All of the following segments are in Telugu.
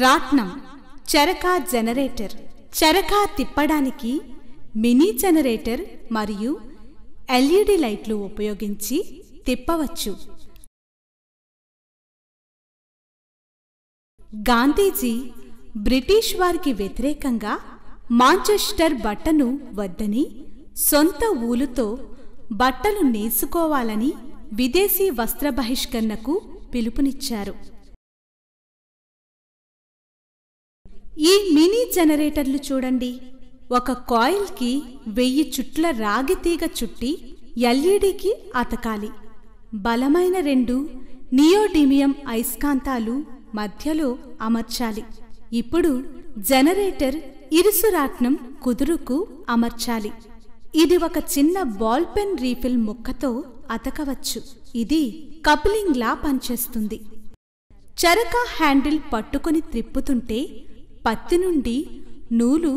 రాట్నం చరకా జనరేటర్ చరకా తిప్పడానికి మినీ జనరేటర్ మరియు ఎల్ఈడి లైట్లు ఉపయోగించి తిప్పవచ్చు గాంధీజీ బ్రిటిష్ వారికి వ్యతిరేకంగా మాంచెస్టర్ బట్టను వద్దని సొంత ఊలుతో బట్టలు నేసుకోవాలని విదేశీ వస్త్ర బహిష్కరణకు పిలుపునిచ్చారు ఈ మినీ జనరేటర్లు చూడండి ఒక కాయిల్కి వెయ్యి చుట్ల రాగి తీగ చుట్టి ఎల్ఈడికి అతకాలి బలమైన రెండు నియోడిమియం అయస్కాంతాలు మధ్యలో అమర్చాలి ఇప్పుడు జనరేటర్ ఇరుసురాట్నం కుదురుకు అమర్చాలి ఇది ఒక చిన్న బాల్ పెన్ రీఫిల్ ముక్కతో అతకవచ్చు ఇది కప్లింగ్లా పనిచేస్తుంది చరకా హ్యాండిల్ పట్టుకుని త్రిప్పుతుంటే పత్తి నుండి నూలు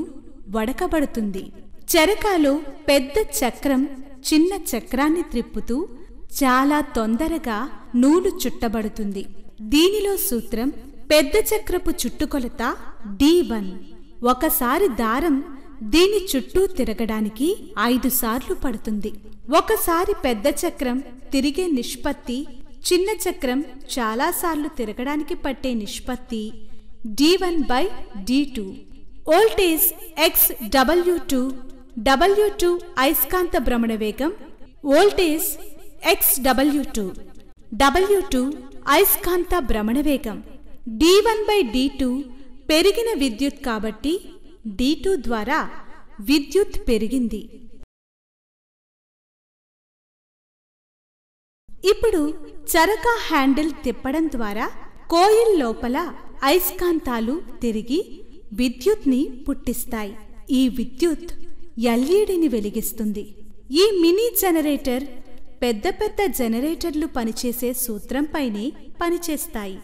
వడకబడుతుంది చరకాలో పెద్ద చక్రం చిన్న చక్రాన్ని త్రిప్పుతూ చాలా తొందరగా నూలు చుట్టబడుతుంది దీనిలో సూత్రం పెద్ద చక్రపు చుట్టుకొలత డీ వన్ ఒకసారి దారం దీని చుట్టూ తిరగడానికి ఐదు సార్లు పడుతుంది ఒకసారి పెద్ద చక్రం తిరిగే నిష్పత్తి చిన్న చక్రం చాలాసార్లు తిరగడానికి పట్టే నిష్పత్తి D one by D two d2. X is two w2, two అయస్కాంత భ్రమణ వేగం volt X W two W two అయస్కాంత భ్రమణ వేగం D one by D two పెరిగిన విద్యుత్ కాబట్టి డి టూ ద్వారా విద్యుత్ పెరిగింది ఇప్పుడు చరక హ్యాండిల్ తిప్పడం ద్వారా కోయిల్ లోపల అయస్కాంతాలు తిరిగి విద్యుత్ని పుట్టిస్తాయి ఈ విద్యుత్ ఎల్ఈడిని వెలిగిస్తుంది ఈ మినీ జనరేటర్ పెద్ద పెద్ద జనరేటర్లు పనిచేసే సూత్రంపైనే పనిచేస్తాయి